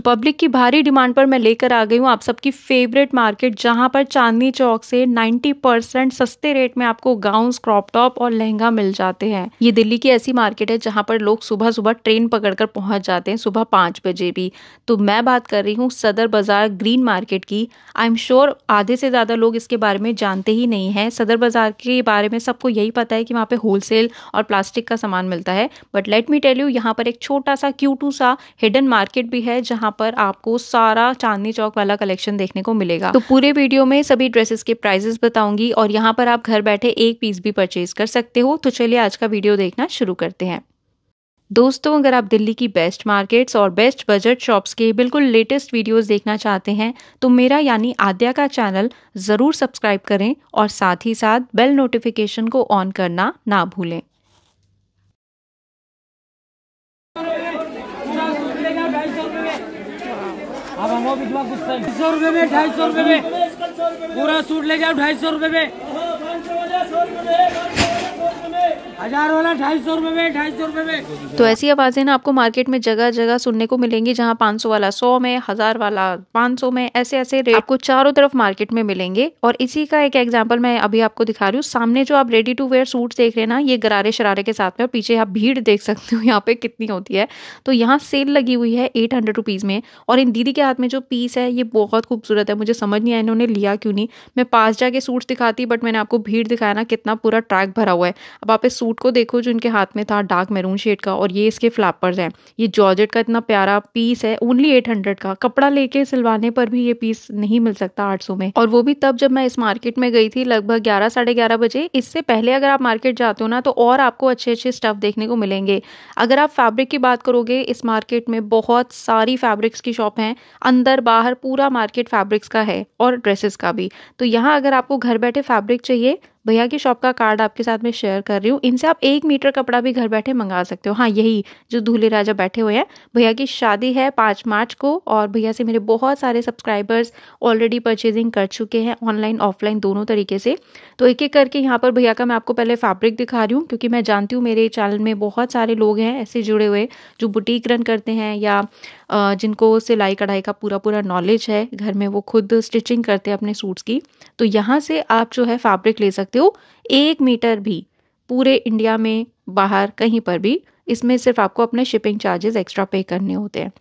तो पब्लिक की भारी डिमांड पर मैं लेकर आ गई हूँ आप सबकी फेवरेट मार्केट जहाँ पर चांदनी चौक से 90 परसेंट सस्ते रेट में आपको गाउन क्रॉप टॉप और लहंगा मिल जाते हैं ये दिल्ली की ऐसी मार्केट है जहाँ पर लोग सुबह सुबह ट्रेन पकड़कर पहुंच जाते हैं सुबह पाँच बजे भी तो मैं बात कर रही हूँ सदर बाजार ग्रीन मार्केट की आई एम श्योर आधे से ज़्यादा लोग इसके बारे में जानते ही नहीं हैं सदर बाजार के बारे में सबको यही पता है कि वहाँ पे होलसेल और प्लास्टिक का सामान मिलता है but let me tell you यहाँ पर एक छोटा सा क्यूटू सा हिडन मार्केट भी है जहाँ यहाँ पर आपको सारा चांदनी चौक वाला कलेक्शन देखने को मिलेगा तो पूरे वीडियो में सभी ड्रेसेस के प्राइजेस बताऊंगी और यहाँ पर आप घर बैठे एक पीस भी परचेज कर सकते हो तो चलिए आज का वीडियो देखना शुरू करते हैं दोस्तों अगर आप दिल्ली की बेस्ट मार्केट्स और बेस्ट बजट शॉप्स के बिल्कुल लेटेस्ट वीडियोस देखना चाहते हैं तो मेरा यानी आद्या का चैनल ज़रूर सब्सक्राइब करें और साथ ही साथ बेल नोटिफिकेशन को ऑन करना ना भूलें अब हम विधवा कुछ ढाई सौ रुपए में ढाई सौ रूपये में पूरा सूट ले जाओ ढाई सौ रूपये में हजार वाला ढाई सौ रुपए में ढाई सौ रुपए में तो ऐसी आवाज़ें ना आपको मार्केट में जगह जगह सुनने को मिलेंगी जहाँ पाँच सौ वाला सौ में हजार वाला पाँच सौ में ऐसे ऐसे रेट आपको चारों तरफ मार्केट में मिलेंगे और इसी का एक एग्जाम्पल मैं अभी आपको दिखा रही हूँ सामने जो आप रेडी टू वेयर सूट देख रहे हैं ना ये गरारे शरारे के साथ में और पीछे आप भीड़ देख सकते हो यहाँ पे कितनी होती है तो यहाँ सेल लगी हुई है एट हंड्रेड रुपीज़ में और इन दीदी के हाथ में जो पीस है ये बहुत खूबसूरत है मुझे समझ नहीं आया इन्होंने लिया क्यों नहीं मैं पास जाके सूट दिखाती बट मैंने आपको भीड़ दिखाया ना कितना पूरा ट्रैक भरा हुआ है अब आप इस सूट सूट को देखो जो इनके हाथ में था डार्क मैरून शेड का और ये इसके फ्लैपर्स हैं ये जॉर्जेट का इतना प्यारा पीस है ओनली एट हंड्रेड का कपड़ा लेके सिलवाने पर भी ये पीस नहीं मिल सकता आठ सौ में और वो भी तब जब मैं इस मार्केट में गई थी लगभग ग्यारह साढ़े ग्यारह बजे इससे पहले अगर आप मार्केट जाते हो ना तो और आपको अच्छे अच्छे स्टफ देखने को मिलेंगे अगर आप फैब्रिक की बात करोगे इस मार्केट में बहुत सारी फैब्रिक्स की शॉप है अंदर बाहर पूरा मार्केट फैब्रिक्स का है और ड्रेसेस का भी तो यहाँ अगर आपको घर बैठे फैब्रिक चाहिए भैया की शॉप का कार्ड आपके साथ में शेयर कर रही हूँ इनसे आप एक मीटर कपड़ा भी घर बैठे मंगा सकते हो हाँ यही जो दूल्हे राजा बैठे हुए हैं भैया की शादी है पाँच मार्च को और भैया से मेरे बहुत सारे सब्सक्राइबर्स ऑलरेडी परचेजिंग कर चुके हैं ऑनलाइन ऑफलाइन दोनों तरीके से तो एक एक करके यहाँ पर भैया का मैं आपको पहले फैब्रिक दिखा रही हूँ क्योंकि मैं जानती हूँ मेरे चैनल में बहुत सारे लोग हैं ऐसे जुड़े हुए जो बुटीक रन करते हैं या जिनको सिलाई कढ़ाई का पूरा पूरा नॉलेज है घर में वो खुद स्टिचिंग करते हैं अपने सूट्स की तो यहाँ से आप जो है फैब्रिक ले सकते सकते हो एक मीटर भी पूरे इंडिया में बाहर कहीं पर भी इसमें सिर्फ आपको अपने शिपिंग चार्जेस एक्स्ट्रा पे करने होते हैं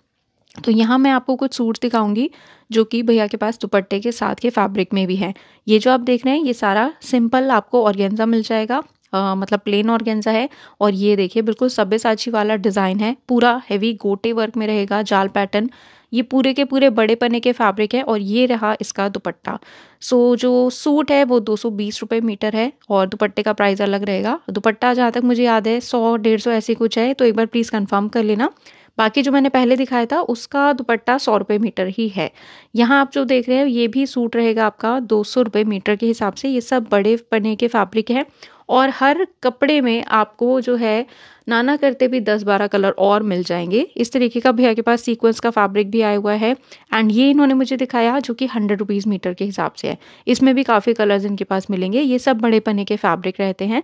तो यहाँ मैं आपको कुछ सूट दिखाऊंगी जो कि भैया के पास दुपट्टे के साथ के फैब्रिक में भी है ये जो आप देख रहे हैं ये सारा सिंपल आपको ऑर्गेंजा मिल जाएगा आ, मतलब प्लेन ऑर्गेंजा है और ये देखिए बिल्कुल सब्बे साची वाला डिज़ाइन है पूरा हैवी गोटे वर्क में रहेगा जाल पैटर्न ये पूरे के पूरे बड़े पने के फैब्रिक है और ये रहा इसका दुपट्टा सो so, जो सूट है वो दो सौ बीस मीटर है और दुपट्टे का प्राइस अलग रहेगा दुपट्टा जहाँ तक मुझे याद है सौ डेढ़ सौ ऐसे कुछ है तो एक बार प्लीज़ कन्फर्म कर लेना बाकी जो मैंने पहले दिखाया था उसका दुपट्टा सौ रुपये मीटर ही है यहाँ आप जो देख रहे हो ये भी सूट रहेगा आपका दो सौ रुपये मीटर के हिसाब से ये सब बड़े पने के फैब्रिक है और हर कपड़े में आपको जो है नाना करते भी दस बारह कलर और मिल जाएंगे इस तरीके का भैया के पास सीक्वेंस का फैब्रिक भी आया हुआ है एंड ये इन्होंने मुझे दिखाया जो कि हंड्रेड रुपीज़ मीटर के हिसाब से है इसमें भी काफ़ी कलर्स इनके पास मिलेंगे ये सब बड़े पने के फैब्रिक रहते हैं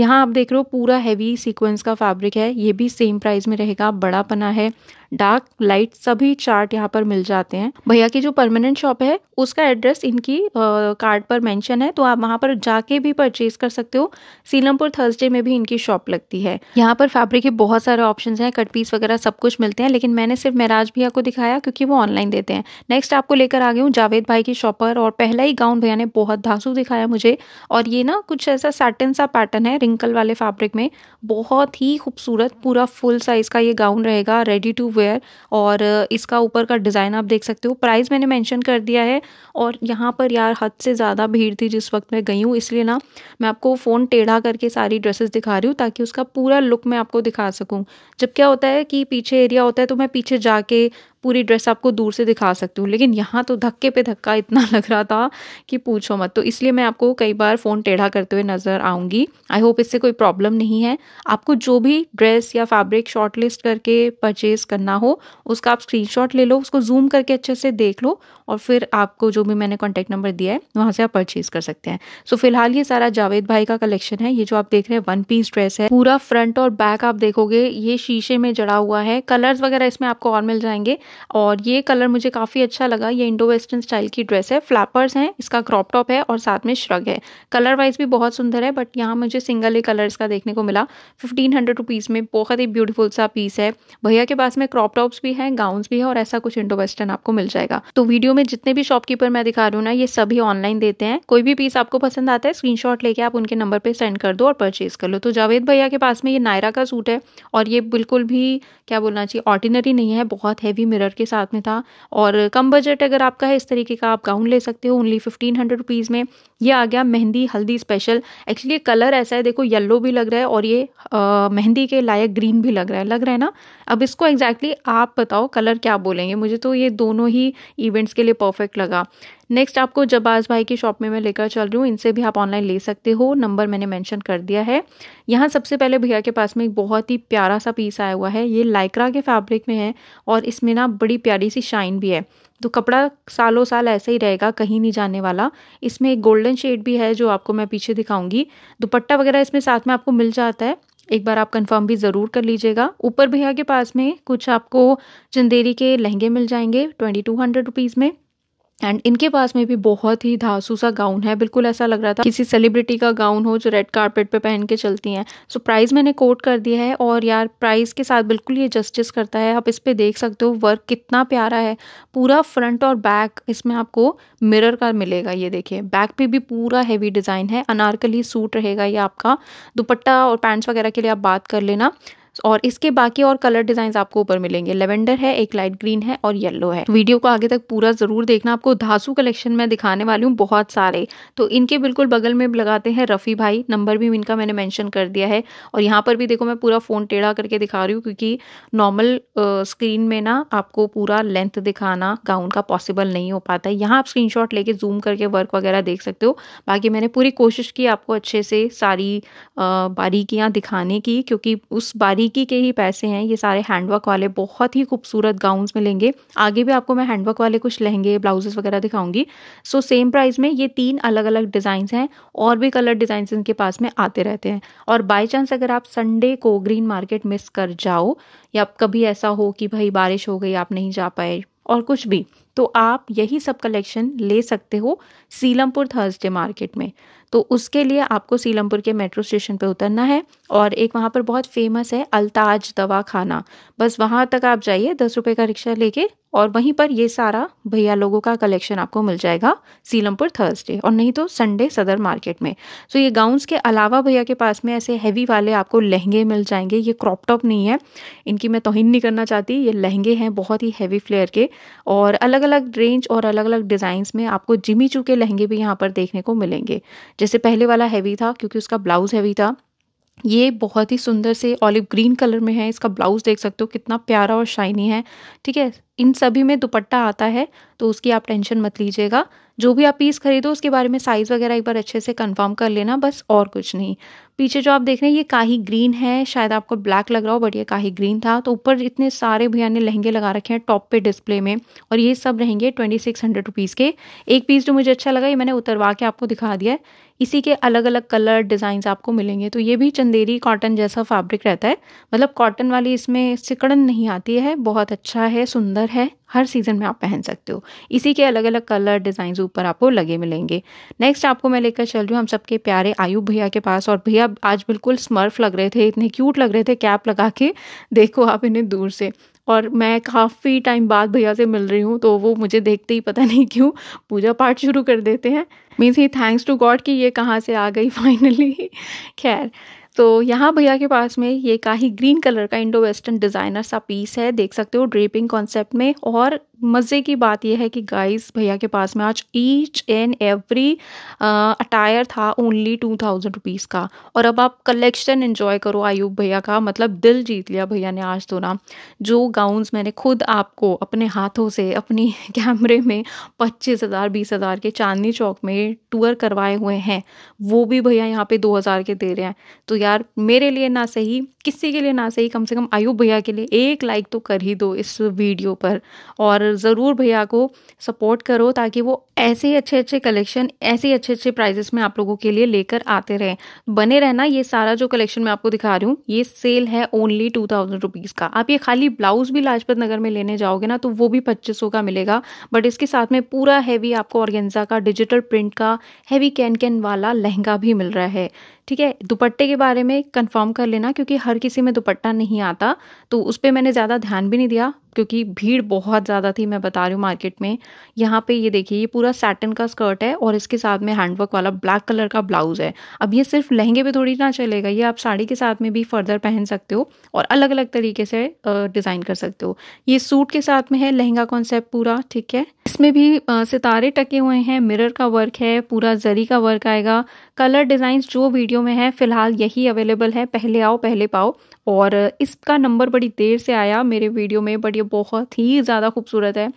यहाँ आप देख रहे हो पूरा हैवी सीक्वेंस का फैब्रिक है ये भी सेम प्राइस में रहेगा बड़ा पना है डार्क लाइट सभी चार्ट यहाँ पर मिल जाते हैं भैया की जो परमानेंट शॉप है उसका एड्रेस इनकी कार्ड पर मेंशन है तो आप वहाँ पर जाके भी परचेज कर सकते हो सीलमपुर थर्सडे में भी इनकी शॉप लगती है यहाँ पर पर फैब्रिक के बहुत सारे ऑप्शन हैं कट पीस वगैरह सब कुछ मिलते हैं लेकिन मैंने सिर्फ महराज भैया को दिखाया क्योंकि वो ऑनलाइन देते हैं नेक्स्ट आपको लेकर आ गई हूँ जावेद भाई की शॉप पर और पहला ही गाउन भैया ने बहुत धांसू दिखाया मुझे और ये ना कुछ ऐसा सैटन सा पैटर्न है रिंकल वाले फैब्रिक में बहुत ही खूबसूरत पूरा फुल साइज़ का ये गाउन रहेगा रेडी टू वेयर और इसका ऊपर का डिज़ाइन आप देख सकते हो प्राइस मैंने मेंशन कर दिया है और यहाँ पर यार हद से ज़्यादा भीड़ थी जिस वक्त मैं गई हूँ इसलिए ना मैं आपको फ़ोन टेढ़ा करके सारी ड्रेसेस दिखा रही हूँ ताकि उसका पूरा लुक मैं मैं आपको दिखा सकूँ जब क्या होता है कि पीछे एरिया होता है तो मैं पीछे जाके पूरी ड्रेस आपको दूर से दिखा सकती हूँ लेकिन यहाँ तो धक्के पे धक्का इतना लग रहा था कि पूछो मत तो इसलिए मैं आपको कई बार फ़ोन टेढ़ा करते हुए नज़र आऊँगी आई होप इससे कोई प्रॉब्लम नहीं है आपको जो भी ड्रेस या फैब्रिक शॉर्टलिस्ट करके परचेज करना हो उसका आप स्क्रीन ले लो उसको जूम करके अच्छे से देख लो और फिर आपको जो भी मैंने कॉन्टैक्ट नंबर दिया है वहाँ से आप परचेज कर सकते हैं सो so, फिलहाल ये सारा जावेद भाई का कलेक्शन है ये जो आप देख रहे हैं वन पीस ड्रेस है पूरा फ्रंट और बैक आप देखोगे ये शीशे में जड़ा हुआ है कलर्स वगैरह इसमें आपको और मिल जाएंगे और ये कलर मुझे काफ़ी अच्छा लगा ये इंडो वेस्टर्न स्टाइल की ड्रेस है फ्लैपर्स हैं इसका क्रॉप टॉप है और साथ में श्रग है कलर वाइज भी बहुत सुंदर है बट यहाँ मुझे सिंगल ही कलर इसका देखने को मिला फिफ्टीन हंड्रेड रुपीज़ में बहुत ही ब्यूटीफुल सा पीस है भैया के पास में क्रॉप टॉप्स भी हैं गाउन्स भी है और ऐसा कुछ इंडो वेस्टर्न आपको मिल जाएगा तो वीडियो में जितने भी शॉपकीपर मैं दिखा रहा हूँ ना ये सभी ऑनलाइन देते हैं कोई भी पीस आपको पसंद आता है स्क्रीन लेके आप उनके नंबर पे सेंड कर दो और परचेज कर लो तो जावेद भैया के पास में ये नायरा का सूट है और ये बिल्कुल भी क्या बोलना चाहिए ऑर्डिनरी नहीं है बहुत हैवी मिरर कलर के साथ में था और कम बजट अगर आपका है इस तरीके का आप गाउन ले सकते हो ओनली फिफ्टीन हंड्रेड रुपीज़ में ये आ गया मेहंदी हल्दी स्पेशल एक्चुअली ये कलर ऐसा है देखो येलो भी लग रहा है और ये मेहंदी के लायक ग्रीन भी लग रहा है लग रहा है ना अब इसको एग्जैक्टली exactly आप बताओ कलर क्या बोलेंगे मुझे तो ये दोनों ही इवेंट्स के लिए परफेक्ट लगा नेक्स्ट आपको जबाज भाई की शॉप में मैं लेकर चल रही हूँ इनसे भी आप ऑनलाइन ले सकते हो नंबर मैंने मेंशन कर दिया है यहाँ सबसे पहले भैया के पास में एक बहुत ही प्यारा सा पीस आया हुआ है ये लाइक्रा के फैब्रिक में है और इसमें ना बड़ी प्यारी सी शाइन भी है तो कपड़ा सालों साल ऐसे ही रहेगा कहीं नहीं जाने वाला इसमें एक गोल्डन शेड भी है जो आपको मैं पीछे दिखाऊंगी दुपट्टा वगैरह इसमें साथ में आपको मिल जाता है एक बार आप कंफर्म भी ज़रूर कर लीजिएगा ऊपर भैया के पास में कुछ आपको चंदेरी के लहंगे मिल जाएंगे ट्वेंटी टू हंड्रेड रुपीज़ में एंड इनके पास में भी बहुत ही धासू सा गाउन है बिल्कुल ऐसा लग रहा था किसी सेलिब्रिटी का गाउन हो जो रेड कारपेट पे पहन के चलती हैं सो प्राइस मैंने कोट कर दिया है और यार प्राइस के साथ बिल्कुल ये जस्टिस करता है आप इस पर देख सकते हो वर्क कितना प्यारा है पूरा फ्रंट और बैक इसमें आपको मिरर का मिलेगा ये देखिए बैक पे भी पूरा हैवी डिज़ाइन है अनारकली सूट रहेगा ये आपका दुपट्टा और पैंट्स वगैरह के लिए आप बात कर लेना और इसके बाकी और कलर डिजाइन आपको ऊपर मिलेंगे लेवेंडर है एक लाइट ग्रीन है और येलो है वीडियो को आगे तक पूरा जरूर देखना आपको धासु कलेक्शन में दिखाने वाली हूँ बहुत सारे तो इनके बिल्कुल बगल में लगाते हैं रफ़ी भाई नंबर भी इनका मैंने मैंशन कर दिया है और यहाँ पर भी देखो मैं पूरा फ़ोन टेढ़ा करके दिखा रही हूँ क्योंकि नॉर्मल स्क्रीन में ना आपको पूरा लेंथ दिखाना गाउन का पॉसिबल नहीं हो पाता है यहाँ आप स्क्रीन लेके जूम करके वर्क वगैरह देख सकते हो बाकी मैंने पूरी कोशिश की आपको अच्छे से सारी बारीकियाँ दिखाने की क्योंकि उस बारीक बारीकी के ही पैसे हैं ये सारे हैंडवर्क वाले बहुत ही खूबसूरत गाउन्स मिलेंगे आगे भी आपको मैं हैंडवर्क वाले कुछ लहंगे ब्लाउजेस वगैरह दिखाऊंगी सो सेम प्राइस में ये तीन अलग अलग डिजाइन हैं और भी कलर डिजाइन इनके पास में आते रहते हैं और बाई चांस अगर आप संडे को ग्रीन मार्केट मिस कर जाओ या कभी ऐसा हो कि भाई बारिश हो गई आप नहीं जा पाए और कुछ भी तो आप यही सब कलेक्शन ले सकते हो सीलमपुर थर्सडे मार्केट में तो उसके लिए आपको सीलमपुर के मेट्रो स्टेशन पे उतरना है और एक वहाँ पर बहुत फेमस है अल्ताज दवा खाना बस वहाँ तक आप जाइए दस रुपये का रिक्शा लेके और वहीं पर ये सारा भैया लोगों का कलेक्शन आपको मिल जाएगा सीलमपुर थर्सडे और नहीं तो संडे सदर मार्केट में सो ये गाउन्स के अलावा भैया के पास में ऐसे हैवी वाले आपको लहंगे मिल जाएंगे ये क्रॉप टॉप नहीं है इनकी मैं तोहिन नहीं करना चाहती ये लहंगे हैं बहुत ही हैवी फ्लेयर के और अलग अलग रेंज और अलग अलग डिज़ाइंस में आपको जिमी चू के लहंगे भी यहाँ पर देखने को मिलेंगे जैसे पहले वाला हैवी था क्योंकि उसका ब्लाउज हैवी था ये बहुत ही सुंदर से ऑलिव ग्रीन कलर में है इसका ब्लाउज देख सकते हो कितना प्यारा और शाइनी है ठीक है इन सभी में दुपट्टा आता है तो उसकी आप टेंशन मत लीजिएगा जो भी आप पीस खरीदो उसके बारे में साइज़ वगैरह एक बार अच्छे से कंफर्म कर लेना बस और कुछ नहीं पीछे जो आप देख रहे हैं ये काही ग्रीन है शायद आपको ब्लैक लग रहा हो बट ये काही ग्रीन था तो ऊपर इतने सारे भैया ने लहंगे लगा रखे हैं टॉप पे डिस्प्ले में और ये सब रहेंगे ट्वेंटी सिक्स हंड्रेड रुपीज़ के एक पीस जो मुझे अच्छा लगा ये मैंने उतरवा के आपको दिखा दिया है इसी के अलग अलग कलर डिजाइन आपको मिलेंगे तो ये भी चंदेरी कॉटन जैसा फैब्रिक रहता है मतलब कॉटन वाली इसमें सिकड़न नहीं आती है बहुत अच्छा है सुंदर कलर है हर सीज़न में आप पहन सकते हो इसी के अलग अलग कलर डिज़ाइन ऊपर आपको लगे मिलेंगे नेक्स्ट आपको मैं लेकर चल रही हूँ हम सबके प्यारे आयु भैया के पास और भैया आज बिल्कुल स्मर्फ लग रहे थे इतने क्यूट लग रहे थे कैप लगा के देखो आप इन्हें दूर से और मैं काफ़ी टाइम बाद भैया से मिल रही हूँ तो वो मुझे देखते ही पता नहीं क्यों पूजा पाठ शुरू कर देते हैं मीन्स ही थैंक्स टू गॉड कि ये कहाँ से आ गई फाइनली खैर तो यहाँ भैया के पास में ये काही ग्रीन कलर का इंडो वेस्टर्न डिज़ाइनर सा पीस है देख सकते हो ड्रेपिंग कॉन्सेप्ट में और मज़े की बात यह है कि गाइस भैया के पास में आज ईच एंड एवरी अटायर था ओनली टू थाउजेंड रुपीज़ का और अब आप कलेक्शन इन्जॉय करो आयुब भैया का मतलब दिल जीत लिया भैया ने आज तो ना जो गाउन्स मैंने खुद आपको अपने हाथों से अपनी कैमरे में पच्चीस हज़ार बीस हज़ार के चांदनी चौक में टूर करवाए हुए हैं वो भी भैया यहाँ पे दो हज़ार के दे रहे हैं तो यार मेरे लिए ना सही किसी के लिए ना सही कम से कम आयु भैया के लिए एक लाइक तो कर ही दो इस वीडियो पर और ज़रूर भैया को सपोर्ट करो ताकि वो ऐसे ही अच्छे अच्छे कलेक्शन ऐसे ही अच्छे अच्छे प्राइजेस में आप लोगों के लिए लेकर आते रहें बने रहना ये सारा जो कलेक्शन मैं आपको दिखा रही हूँ ये सेल है ओनली टू थाउजेंड रुपीज़ का आप ये खाली ब्लाउज भी लाजपत नगर में लेने जाओगे ना तो वो भी पच्चीस का मिलेगा बट इसके साथ में पूरा हैवी आपको ऑर्गेंजा का डिजिटल प्रिंट का हैवी कैन कैन वाला लहंगा भी मिल रहा है ठीक है दुपट्टे के बारे में कंफर्म कर लेना क्योंकि हर किसी में दुपट्टा नहीं आता तो उस पर मैंने ज़्यादा ध्यान भी नहीं दिया क्योंकि भीड़ बहुत ज़्यादा थी मैं बता रही हूँ मार्केट में यहाँ पे ये देखिए ये पूरा सैटन का स्कर्ट है और इसके साथ में हैंडवर्क वाला ब्लैक कलर का ब्लाउज़ है अब ये सिर्फ लहंगे पे थोड़ी ना चलेगा ये आप साड़ी के साथ में भी फर्दर पहन सकते हो और अलग अलग तरीके से डिज़ाइन कर सकते हो ये सूट के साथ में है लहंगा कॉन्सेप्ट पूरा ठीक है इसमें भी सितारे टके हुए हैं मिरर का वर्क है पूरा जरी का वर्क आएगा कलर डिजाइन जो वीडियो में है फिलहाल यही अवेलेबल है पहले आओ पहले पाओ और इसका नंबर बड़ी देर से आया मेरे वीडियो में बट ये बहुत ही ज़्यादा खूबसूरत है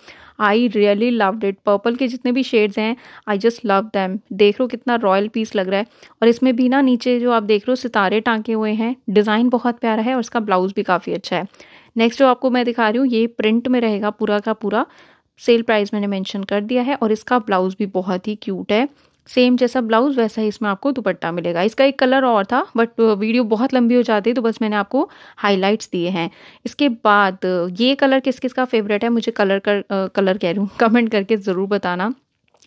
I really love it purple के जितने भी शेड्स हैं आई जस्ट लव दैम देख लो कितना रॉयल पीस लग रहा है और इसमें भी ना नीचे जो आप देख रहे हो सितारे टाँके हुए हैं डिज़ाइन बहुत प्यारा है और इसका ब्लाउज़ भी काफ़ी अच्छा है नेक्स्ट जो आपको मैं दिखा रही हूँ ये प्रिंट में रहेगा पूरा का पूरा सेल प्राइस मैंने मेंशन कर दिया है और इसका ब्लाउज़ भी बहुत ही क्यूट है सेम जैसा ब्लाउज वैसा ही इसमें आपको दुपट्टा मिलेगा इसका एक कलर और था बट वीडियो uh, बहुत लंबी हो जाती है तो बस मैंने आपको हाईलाइट्स दिए हैं इसके बाद ये कलर किस किस का फेवरेट है मुझे कलर कर कलर uh, कह रही हूँ कमेंट करके ज़रूर बताना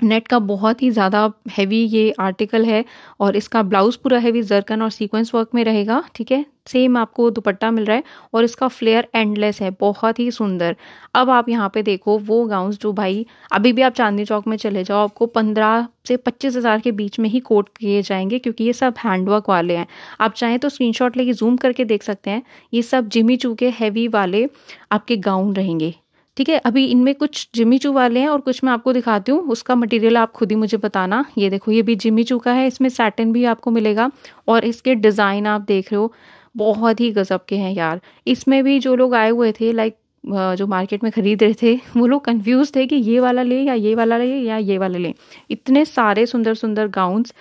नेट का बहुत ही ज़्यादा हैवी ये आर्टिकल है और इसका ब्लाउज पूरा हैवी जरकन और सीक्वेंस वर्क में रहेगा ठीक है सेम आपको दुपट्टा मिल रहा है और इसका फ्लेयर एंडलेस है बहुत ही सुंदर अब आप यहाँ पे देखो वो गाउन्स जो भाई अभी भी आप चांदनी चौक में चले जाओ आपको पंद्रह से पच्चीस हज़ार के बीच में ही कोट किए जाएंगे क्योंकि ये सब हैंडवर्क वाले हैं आप चाहें तो स्क्रीनशॉट लेके जूम करके देख सकते हैं ये सब जिमी चूके हैवी वाले आपके गाउन रहेंगे ठीक है अभी इनमें कुछ जिमी चू वाले हैं और कुछ मैं आपको दिखाती हूँ उसका मटेरियल आप खुद ही मुझे बताना ये देखो ये भी जिमी चू का है इसमें सैटन भी आपको मिलेगा और इसके डिज़ाइन आप देख रहे हो बहुत ही गज़ब के हैं यार इसमें भी जो लोग आए हुए थे लाइक जो मार्केट में ख़रीद रहे थे वो लोग कन्फ्यूज थे कि ये वाला ले या ये वाला ले या ये वाला ले इतने सारे सुंदर सुंदर गाउन्स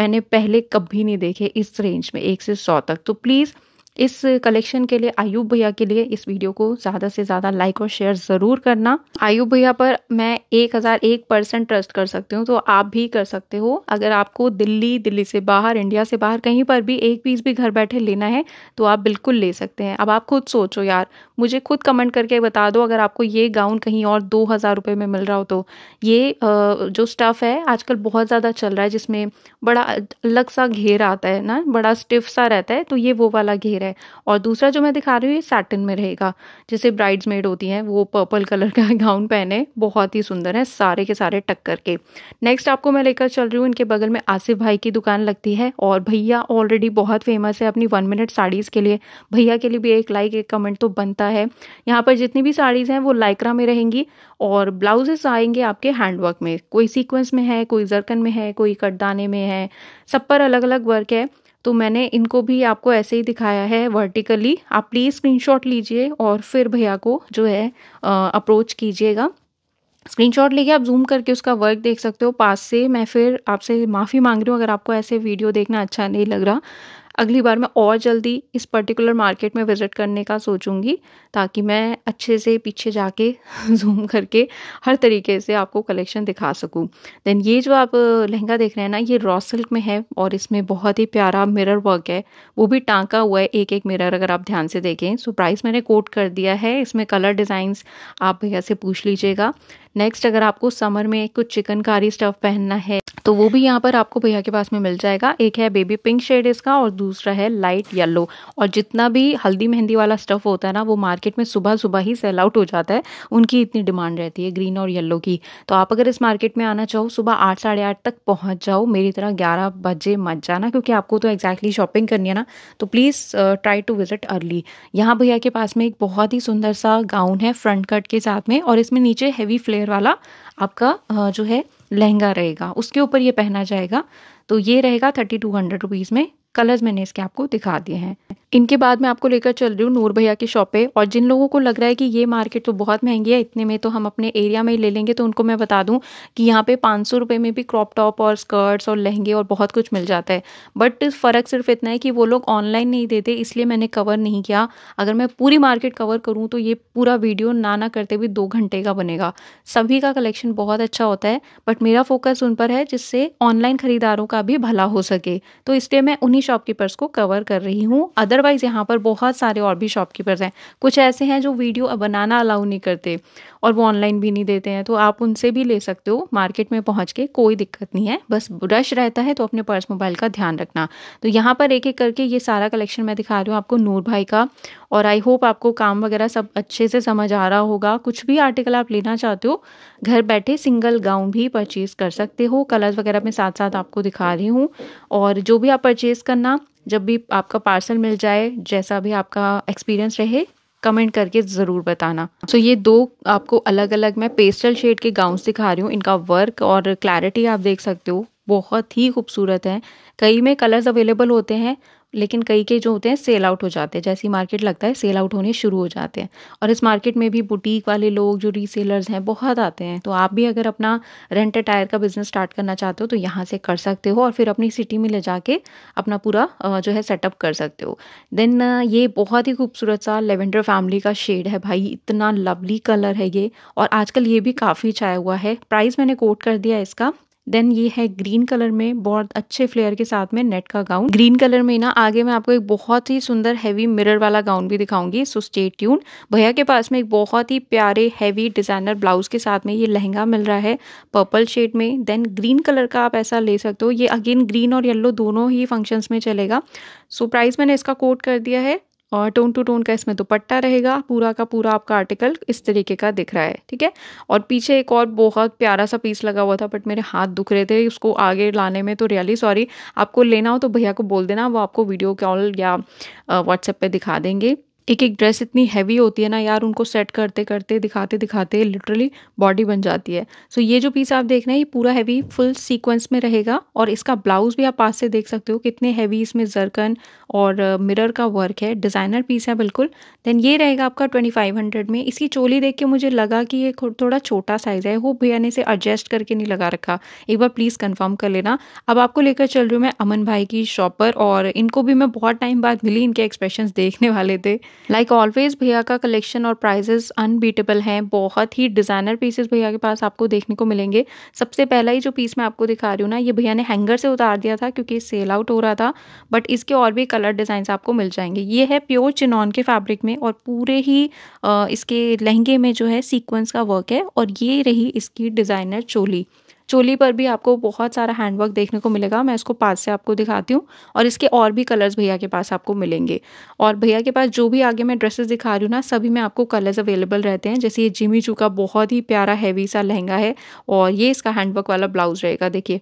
मैंने पहले कभी नहीं देखे इस रेंज में एक से सौ तक तो प्लीज़ इस कलेक्शन के लिए आयुब भैया के लिए इस वीडियो को ज़्यादा से ज़्यादा लाइक और शेयर ज़रूर करना आयुब भैया पर मैं एक हज़ार एक परसेंट ट्रस्ट कर सकती हूँ तो आप भी कर सकते हो अगर आपको दिल्ली दिल्ली से बाहर इंडिया से बाहर कहीं पर भी एक पीस भी घर बैठे लेना है तो आप बिल्कुल ले सकते हैं अब आप खुद सोचो यार मुझे खुद कमेंट करके बता दो अगर आपको ये गाउन कहीं और दो हज़ार रुपये में मिल रहा हो तो ये जो स्टफ़ है आजकल बहुत ज़्यादा चल रहा है जिसमें बड़ा अलग सा घेर आता है ना बड़ा स्टिफ सा रहता है तो ये वो वाला घेर रहा है और दूसरा जो मैं दिखा रही हूँ ये सैटिन में रहेगा जैसे ब्राइड्स मेड होती हैं वो पर्पल कलर का गाउन पहने बहुत ही सुंदर है सारे के सारे टक्कर के नेक्स्ट आपको मैं लेकर चल रही हूँ इनके बगल में आसिफ भाई की दुकान लगती है और भैया ऑलरेडी बहुत फेमस है अपनी वन मिनट साड़ीज़ के लिए भैया के लिए भी एक लाइक एक कमेंट तो बनता है यहाँ पर जितनी भी साड़ीज़ हैं वो लाइक्रा में रहेंगी और ब्लाउजेस आएंगे आपके हैंडवर्क में कोई सीक्वेंस में है कोई जरकन में है कोई कटदाने में है सब पर अलग अलग वर्क है तो मैंने इनको भी आपको ऐसे ही दिखाया है वर्टिकली आप प्लीज़ स्क्रीनशॉट लीजिए और फिर भैया को जो है अप्रोच कीजिएगा स्क्रीनशॉट लेके आप जूम करके उसका वर्क देख सकते हो पास से मैं फिर आपसे माफ़ी मांग रही हूँ अगर आपको ऐसे वीडियो देखना अच्छा नहीं लग रहा अगली बार मैं और जल्दी इस पर्टिकुलर मार्केट में विज़िट करने का सोचूंगी ताकि मैं अच्छे से पीछे जाके जूम करके हर तरीके से आपको कलेक्शन दिखा सकूं देन ये जो आप लहंगा देख रहे हैं ना ये रॉ सिल्क में है और इसमें बहुत ही प्यारा मिरर वर्क है वो भी टाँका हुआ है एक एक मिरर अगर आप ध्यान से देखें सो प्राइस मैंने कोट कर दिया है इसमें कलर डिज़ाइंस आप भैया से पूछ लीजिएगा नेक्स्ट अगर आपको समर में कुछ चिकनकारी स्टफ पहनना है तो वो भी यहाँ पर आपको भैया के पास में मिल जाएगा एक है बेबी पिंक शेड इसका और दूसरा है लाइट येलो और जितना भी हल्दी मेहंदी वाला स्टफ होता है ना वो मार्केट में सुबह सुबह ही सेल आउट हो जाता है उनकी इतनी डिमांड रहती है ग्रीन और येलो की तो आप अगर इस मार्केट में आना चाहो सुबह आठ साढ़े आठ तक पहुंच जाओ मेरी तरह ग्यारह बजे मत जाना क्योंकि आपको तो एग्जैक्टली शॉपिंग करनी है ना तो please try to visit early यहाँ भैया के पास में एक बहुत ही सुंदर सा गाउन है फ्रंट कट के साथ में और इसमें नीचे हैवी फ्लेयर लेयर वाला आपका जो है लहंगा रहेगा उसके ऊपर ये पहना जाएगा तो ये रहेगा थर्टी टू हंड्रेड रुपीज़ में कलर्स मैंने इसके आपको दिखा दिए हैं इनके बाद मैं आपको लेकर चल रही हूँ नूर भैया की शॉप पे और जिन लोगों को लग रहा है कि ये मार्केट तो बहुत महंगी है इतने में तो हम अपने एरिया में ही ले लेंगे तो उनको मैं बता दूं कि यहाँ पे पाँच सौ रुपये में भी क्रॉप टॉप और स्कर्ट्स और लहंगे और बहुत कुछ मिल जाता है बट फ़र्क सिर्फ इतना है कि वो लोग ऑनलाइन नहीं देते इसलिए मैंने कवर नहीं किया अगर मैं पूरी मार्केट कवर करूँ तो ये पूरा वीडियो ना ना करते हुए दो घंटे का बनेगा सभी का कलेक्शन बहुत अच्छा होता है बट मेरा फोकस उन पर है जिससे ऑनलाइन खरीदारों का भी भला हो सके तो इसलिए मैं उन्हीं ही शॉपकीपर्स को कवर कर रही हूँ अदरवाइज़ यहाँ पर बहुत सारे और भी शॉपकीपर्स हैं कुछ ऐसे हैं जो वीडियो बनाना अलाउ नहीं करते और वो ऑनलाइन भी नहीं देते हैं तो आप उनसे भी ले सकते हो मार्केट में पहुँच के कोई दिक्कत नहीं है बस रश रहता है तो अपने पर्स मोबाइल का ध्यान रखना तो यहाँ पर एक एक करके ये सारा कलेक्शन मैं दिखा रही हूँ आपको नूर भाई का और आई होप आपको काम वगैरह सब अच्छे से समझ आ रहा होगा कुछ भी आर्टिकल आप लेना चाहते हो घर बैठे सिंगल गाउन भी परचेज़ कर सकते हो कलर्स वगैरह मैं साथ साथ आपको दिखा रही हूँ और जो भी आप परचेज़ करना जब भी आपका पार्सल मिल जाए जैसा भी आपका एक्सपीरियंस रहे कमेंट करके ज़रूर बताना सो so, ये दो आपको अलग अलग मैं पेस्टल शेड के गाउन दिखा रही हूँ इनका वर्क और क्लैरिटी आप देख सकते हो बहुत ही खूबसूरत है कई में कलर्स अवेलेबल होते हैं लेकिन कई के जो होते हैं सेल आउट हो जाते हैं जैसे ही मार्केट लगता है सेल आउट होने शुरू हो जाते हैं और इस मार्केट में भी बुटीक वाले लोग जो रीसेलर्स हैं बहुत आते हैं तो आप भी अगर अपना रेंट टायर का बिजनेस स्टार्ट करना चाहते हो तो यहाँ से कर सकते हो और फिर अपनी सिटी में ले जाके अपना पूरा जो है सेटअप कर सकते हो देन ये बहुत ही खूबसूरत सा लेवेंडर फैमिली का शेड है भाई इतना लवली कलर है ये और आजकल ये भी काफ़ी छाया हुआ है प्राइस मैंने कोट कर दिया इसका देन ये है ग्रीन कलर में बहुत अच्छे फ्लेयर के साथ में नेट का गाउन ग्रीन कलर में ना आगे मैं आपको एक बहुत ही सुंदर हैवी मिरर वाला गाउन भी दिखाऊंगी सो स्टे ट्यून भैया के पास में एक बहुत ही प्यारे हैवी डिजाइनर ब्लाउज के साथ में ये लहंगा मिल रहा है पर्पल शेड में देन ग्रीन कलर का आप ऐसा ले सकते हो ये अगेन ग्रीन और येल्लो दोनों ही फंक्शंस में चलेगा सो so, प्राइस मैंने इसका कोट कर दिया है और टोन टू टोन का इसमें दुपट्टा रहेगा पूरा का पूरा आपका आर्टिकल इस तरीके का दिख रहा है ठीक है और पीछे एक और बहुत प्यारा सा पीस लगा हुआ था बट मेरे हाथ दुख रहे थे उसको आगे लाने में तो रियली सॉरी आपको लेना हो तो भैया को बोल देना वो आपको वीडियो कॉल या व्हाट्सएप पर दिखा देंगे एक एक ड्रेस इतनी हैवी होती है ना यार उनको सेट करते करते दिखाते दिखाते लिटरली बॉडी बन जाती है सो so, ये जो पीस आप देख रहे हैं ये पूरा हैवी फुल सीक्वेंस में रहेगा और इसका ब्लाउज भी आप पास से देख सकते हो कितने हैवी इसमें जरकन और मिरर का वर्क है डिज़ाइनर पीस है बिल्कुल देन ये रहेगा आपका ट्वेंटी फाइव हंड्रेड में इसकी चोली देख के मुझे लगा कि ये थोड़ा छोटा साइज़ है वो भैया ने इसे एडजस्ट करके नहीं लगा रखा एक बार प्लीज़ कन्फर्म कर लेना अब आपको लेकर चल रही हूँ मैं अमन भाई की शॉप पर और इनको भी मैं बहुत टाइम बाद मिली इनके एक्सप्रेशन देखने वाले थे लाइक ऑलवेज भैया का कलेक्शन और प्राइजेस अनबीटेबल हैं बहुत ही डिज़ाइनर पीसेस भैया के पास आपको देखने को मिलेंगे सबसे पहला ही जो पीस मैं आपको दिखा रही हूँ ना ये भैया ने हैंगर से उतार दिया था क्योंकि सेल आउट हो रहा था बट इसके और भी कलर डिजाइन आपको मिल जाएंगे ये है प्योर चिनॉन के फैब्रिक में और पूरे ही इसके लहंगे में जो है सीक्वेंस का वर्क है और ये रही इसकी डिज़ाइनर चोली चोली पर भी आपको बहुत सारा हैंडवर्क देखने को मिलेगा मैं इसको पास से आपको दिखाती हूँ और इसके और भी कलर्स भैया के पास आपको मिलेंगे और भैया के पास जो भी आगे मैं ड्रेसेस दिखा रही हूँ ना सभी में आपको कलर्स अवेलेबल रहते हैं जैसे ये जिमी चू का बहुत ही प्यारा हैवी सा लहंगा है और ये इसका हैंडवर्क वाला ब्लाउज रहेगा देखिए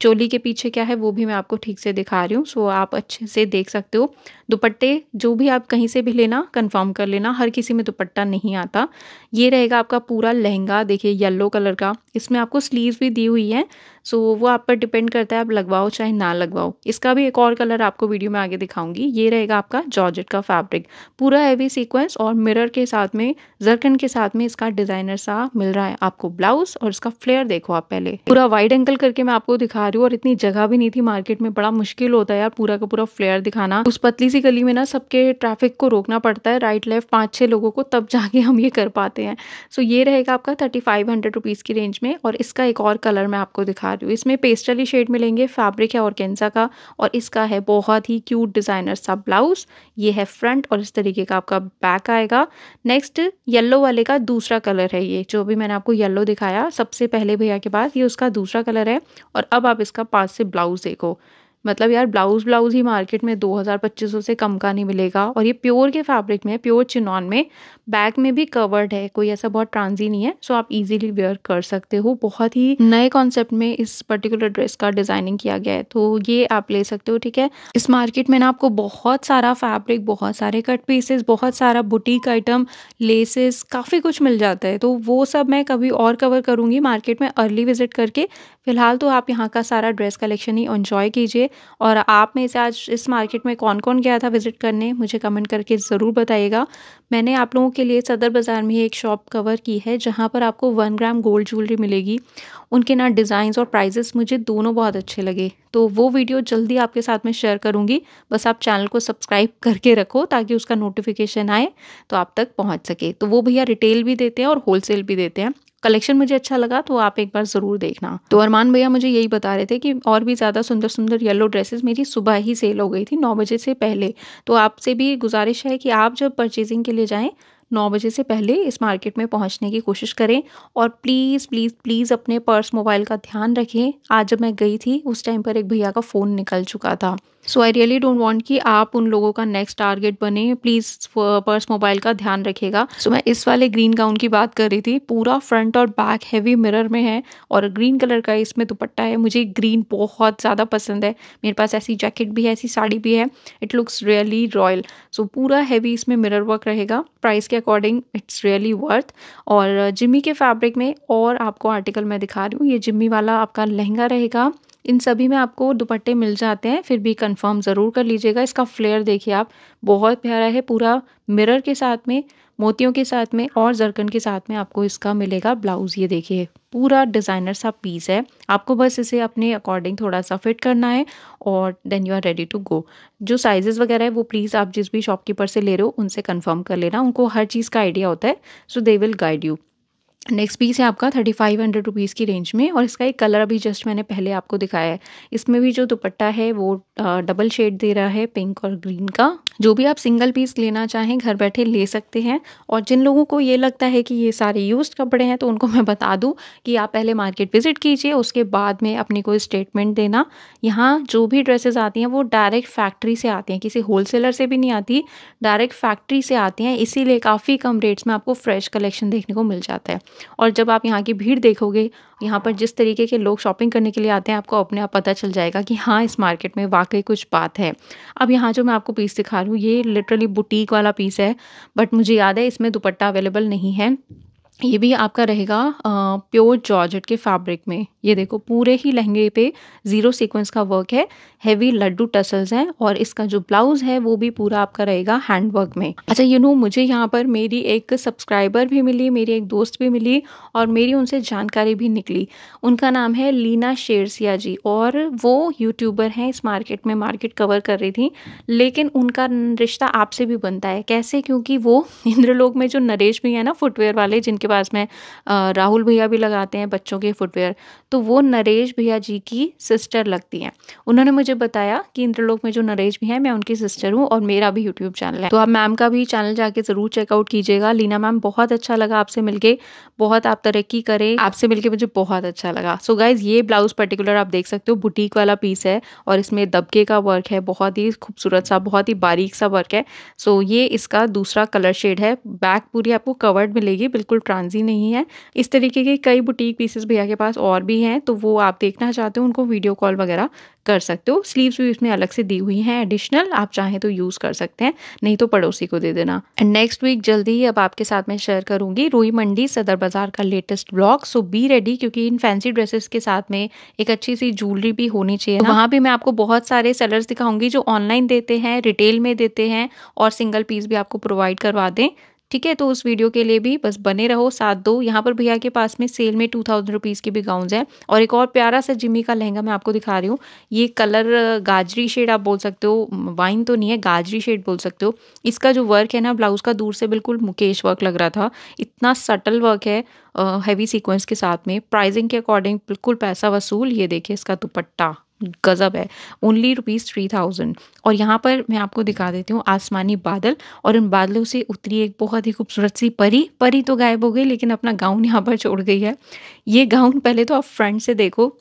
चोली के पीछे क्या है वो भी मैं आपको ठीक से दिखा रही हूँ सो आप अच्छे से देख सकते हो दुपट्टे जो भी आप कहीं से भी लेना कंफर्म कर लेना हर किसी में दुपट्टा नहीं आता ये रहेगा आपका पूरा लहंगा देखिए येलो कलर का इसमें आपको स्लीव्स भी दी हुई है सो वो आप पर डिपेंड करता है आप लगवाओ चाहे ना लगवाओ इसका भी एक और कलर आपको वीडियो में आगे दिखाऊंगी ये रहेगा आपका जॉर्जेट का फैब्रिक पूरा हैवी सीक्वेंस और मिरर के साथ में जरकन के साथ में इसका डिजाइनर सा मिल रहा है आपको ब्लाउज और इसका फ्लेयर देखो आप पहले पूरा वाइड एंकल करके मैं आपको दिखा रही हूँ और इतनी जगह भी नहीं थी मार्केट में बड़ा मुश्किल होता है यार पूरा का पूरा फ्लेयर दिखाना उस पतली सी गली में ना सबके ट्रैफिक को रोकना पड़ता है राइट लेफ्ट पांच छह लोगों को तब जाके हम ये कर पाते हैं सो ये रहेगा आपका थर्टी फाइव हंड्रेड रुपीज़ की रेंज में और इसका एक और कलर मैं आपको दिखा रही दूँ इसमें पेस्टली शेड मिलेंगे फैब्रिक है ऑर्गेन्जा का और इसका है बहुत ही क्यूट डिज़ाइनर सा ब्लाउज ये है फ्रंट और इस तरीके का आपका बैक आएगा नेक्स्ट येल्लो वाले का दूसरा कलर है ये जो भी मैंने आपको येल्लो दिखाया सबसे पहले भैया के पास ये उसका दूसरा कलर है और अब आप इसका पास से ब्लाउज देखो मतलब यार ब्लाउज़ ब्लाउज़ ही मार्केट में दो हज़ार पच्चीस सौ से कम का नहीं मिलेगा और ये प्योर के फैब्रिक में प्योर चिनॉन में बैक में भी कवर्ड है कोई ऐसा बहुत ट्रांजी नहीं है सो आप इजीली वेयर कर सकते हो बहुत ही नए कॉन्सेप्ट में इस पर्टिकुलर ड्रेस का डिज़ाइनिंग किया गया है तो ये आप ले सकते हो ठीक है इस मार्केट में ना आपको बहुत सारा फैब्रिक बहुत सारे कट पीसेस बहुत सारा बुटीक आइटम लेसेस काफ़ी कुछ मिल जाता है तो वो सब मैं कभी और कवर करूंगी मार्केट में अर्ली विजिट करके फिलहाल तो आप यहाँ का सारा ड्रेस कलेक्शन ही एंजॉय कीजिए और आप में से आज इस मार्केट में कौन कौन गया था विज़िट करने मुझे कमेंट करके ज़रूर बताइएगा मैंने आप लोगों के लिए सदर बाज़ार में एक शॉप कवर की है जहाँ पर आपको वन ग्राम गोल्ड ज्वेलरी मिलेगी उनके ना डिज़ाइंस और प्राइजेस मुझे दोनों बहुत अच्छे लगे तो वो वीडियो जल्दी आपके साथ में शेयर करूँगी बस आप चैनल को सब्सक्राइब करके रखो ताकि उसका नोटिफिकेशन आए तो आप तक पहुँच सके तो वो भैया रिटेल भी देते हैं और होल भी देते हैं कलेक्शन मुझे अच्छा लगा तो आप एक बार ज़रूर देखना तो अरमान भैया मुझे यही बता रहे थे कि और भी ज़्यादा सुंदर सुंदर येलो ड्रेसेस मेरी सुबह ही सेल हो गई थी नौ बजे से पहले तो आपसे भी गुजारिश है कि आप जब परचेजिंग के लिए जाएँ नौ बजे से पहले इस मार्केट में पहुंचने की कोशिश करें और प्लीज़ प्लीज़ प्लीज़ अपने पर्स मोबाइल का ध्यान रखें आज जब मैं गई थी उस टाइम पर एक भैया का फ़ोन निकल चुका था so I really don't want कि आप उन लोगों का नेक्स्ट टारगेट बने प्लीज़ पर्स मोबाइल का ध्यान रखेगा सो so, मैं इस वाले ग्रीन गाउन की बात कर रही थी पूरा फ्रंट और बैक हैवी मिरर में है और ग्रीन कलर का इसमें दुपट्टा है मुझे ग्रीन बहुत ज़्यादा पसंद है मेरे पास ऐसी जैकेट भी है ऐसी साड़ी भी है it looks really royal so पूरा हैवी इसमें मिरर वर्क रहेगा प्राइस के अकॉर्डिंग इट्स रियली वर्थ और जिम्मी के फैब्रिक में और आपको आर्टिकल मैं दिखा रही हूँ ये जिम्मी वाला आपका लहंगा रहेगा इन सभी में आपको दुपट्टे मिल जाते हैं फिर भी कंफर्म ज़रूर कर लीजिएगा इसका फ्लेयर देखिए आप बहुत प्यारा है पूरा मिरर के साथ में मोतियों के साथ में और जरकन के साथ में आपको इसका मिलेगा ब्लाउज़ ये देखिए पूरा डिज़ाइनर सा पीस है आपको बस इसे अपने अकॉर्डिंग थोड़ा सा फिट करना है और then you are ready to go जो साइजेस वगैरह है वो प्लीज़ आप जिस भी शॉपकीपर से ले रहे हो उनसे कंफर्म कर लेना उनको हर चीज़ का आइडिया होता है so they will guide you next piece है आपका थर्टी फाइव हंड्रेड रुपीज़ की रेंज में और इसका एक कलर अभी जस्ट मैंने पहले आपको दिखाया है इसमें भी जो दुपट्टा है वो डबल शेड दे रहा है पिंक और ग्रीन का जो भी आप सिंगल पीस लेना चाहें घर बैठे ले सकते हैं और जिन लोगों को ये लगता है कि ये सारे यूज कपड़े हैं तो उनको मैं बता दूं कि आप पहले मार्केट विजिट कीजिए उसके बाद में अपनी कोई स्टेटमेंट देना यहाँ जो भी ड्रेसेस आती हैं वो डायरेक्ट फैक्ट्री से आती हैं किसी होलसेलर से भी नहीं आती डायरेक्ट फैक्ट्री से आती हैं इसीलिए काफ़ी कम रेट्स में आपको फ्रेश कलेक्शन देखने को मिल जाता है और जब आप यहाँ की भीड़ देखोगे यहाँ पर जिस तरीके के लोग शॉपिंग करने के लिए आते हैं आपको अपने आप पता चल जाएगा कि हाँ इस मार्केट में वाकई कुछ बात है अब यहाँ जो मैं आपको पीस दिखा रही हूँ ये लिटरली बुटीक वाला पीस है बट मुझे याद है इसमें दुपट्टा अवेलेबल नहीं है ये भी आपका रहेगा प्योर जॉर्जेट के फैब्रिक में ये देखो पूरे ही लहंगे पे ज़ीरो सीक्वेंस का वर्क है हैवी लड्डू टसल्स हैं और इसका जो ब्लाउज है वो भी पूरा आपका रहेगा हैंड वर्क में अच्छा यू नो मुझे यहाँ पर मेरी एक सब्सक्राइबर भी मिली मेरी एक दोस्त भी मिली और मेरी उनसे जानकारी भी निकली उनका नाम है लीना शेरसिया जी और वो यूट्यूबर हैं इस मार्केट में मार्केट कवर कर रही थी लेकिन उनका रिश्ता आपसे भी बनता है कैसे क्योंकि वो इंद्रलोक में जो नरेश भी है ना फुटवेयर वाले जिनके उनके पास में राहुल भैया भी लगाते हैं बच्चों के फुटवेयर तो वो नरेश भैया जी की सिस्टर लगती हैं उन्होंने मुझे बताया कि इंद्रलोक में जो नरेश भैया हैं मैं उनकी सिस्टर हूँ और मेरा भी यूट्यूब चैनल है तो आप मैम का भी चैनल जाके ज़रूर चेकआउट कीजिएगा लीना मैम बहुत अच्छा लगा आपसे मिलके बहुत आप तरक्की करें आपसे मिलके मुझे बहुत अच्छा लगा सो so गाइज ये ब्लाउज पर्टिकुलर आप देख सकते हो बुटीक वाला पीस है और इसमें दबके का वर्क है बहुत ही खूबसूरत सा बहुत ही बारीक सा वर्क है सो so ये इसका दूसरा कलर शेड है बैक पूरी आपको कवर्ड मिलेगी बिल्कुल ट्रांस फ्रांजी नहीं है इस तरीके के कई बुटीक पीसेस भैया के पास और भी हैं तो वो आप देखना चाहते हो उनको वीडियो कॉल वगैरह कर सकते हो स्लीव्स भी इसमें अलग से दी हुई हैं एडिशनल आप चाहें तो यूज़ कर सकते हैं नहीं तो पड़ोसी को दे देना एंड नेक्स्ट वीक जल्दी ही अब आपके साथ में शेयर करूंगी रोई मंडी सदर बाजार का latest blog so be ready क्योंकि इन फैंसी ड्रेसेस के साथ में एक अच्छी सी ज्वेलरी भी होनी चाहिए तो वहाँ भी मैं आपको बहुत सारे सेलर्स दिखाऊंगी जो ऑनलाइन देते हैं रिटेल में देते हैं और सिंगल पीस भी आपको प्रोवाइड करवा दें ठीक है तो उस वीडियो के लिए भी बस बने रहो साथ दो यहाँ पर भैया के पास में सेल में टू थाउजेंड रुपीज़ के भी गाउन हैं और एक और प्यारा सा जिमी का लहंगा मैं आपको दिखा रही हूँ ये कलर गाजरी शेड आप बोल सकते हो वाइन तो नहीं है गाजरी शेड बोल सकते हो इसका जो वर्क है ना ब्लाउज़ का दूर से बिल्कुल मुकेश वर्क लग रहा था इतना सटल वर्क है हैवी सिक्वेंस के साथ में प्राइजिंग के अकॉर्डिंग बिल्कुल पैसा वसूल ये देखिए इसका दुपट्टा गज़ब है ओनली रुपीज़ थ्री थाउजेंड और यहाँ पर मैं आपको दिखा देती हूँ आसमानी बादल और उन बादलों से उतरी एक बहुत ही खूबसूरत सी परी परी तो गायब हो गई लेकिन अपना गाउन यहाँ पर छोड़ गई है ये गाउन पहले तो आप फ्रंट से देखो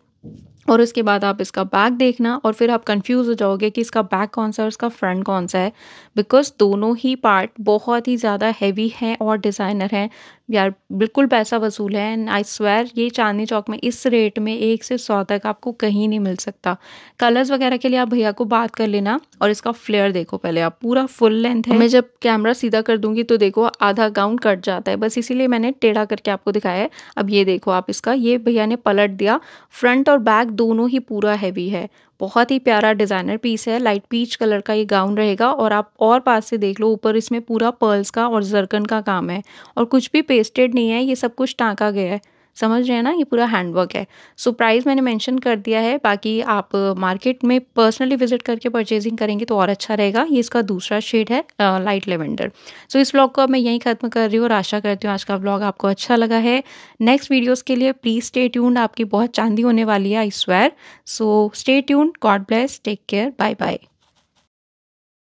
और उसके बाद आप इसका बैक देखना और फिर आप कंफ्यूज हो जाओगे कि इसका बैक कौन सा है और इसका फ्रंट कौन सा है बिकॉज दोनों ही पार्ट बहुत ही ज़्यादा हैवी हैं और डिज़ाइनर हैं यार बिल्कुल पैसा वसूल है एंड आई स्वेयर ये चांदनी चौक में इस रेट में एक से सौ तक आपको कहीं नहीं मिल सकता कलर्स वगैरह के लिए आप भैया को बात कर लेना और इसका फ्लेयर देखो पहले आप पूरा फुल लेंथ है मैं जब कैमरा सीधा कर दूंगी तो देखो आधा गाउन कट जाता है बस इसीलिए मैंने टेढ़ा करके आपको दिखाया है अब ये देखो आप इसका ये भैया ने पलट दिया फ्रंट और बैक दोनों ही पूरा हैवी है बहुत ही प्यारा डिज़ाइनर पीस है लाइट पीच कलर का ये गाउन रहेगा और आप और पास से देख लो ऊपर इसमें पूरा पर्ल्स का और जरकन का काम है और कुछ भी पेस्टेड नहीं है ये सब कुछ टाँका गया है समझ रहे हैं ना ये पूरा हैंडवर्क है सो so, प्राइस मैंने मेंशन कर दिया है बाकी आप मार्केट में पर्सनली विजिट करके परचेजिंग करेंगे तो और अच्छा रहेगा ये इसका दूसरा शेड है आ, लाइट लेवेंडर सो so, इस ब्लॉग को अब मैं यहीं ख़त्म कर रही हूँ और आशा करती हूँ आज का ब्लॉग आपको अच्छा लगा है नेक्स्ट वीडियोज़ के लिए प्लीज़ स्टे ट्यून्ड आपकी बहुत चांदी होने वाली है I swear so stay tuned god bless take care bye bye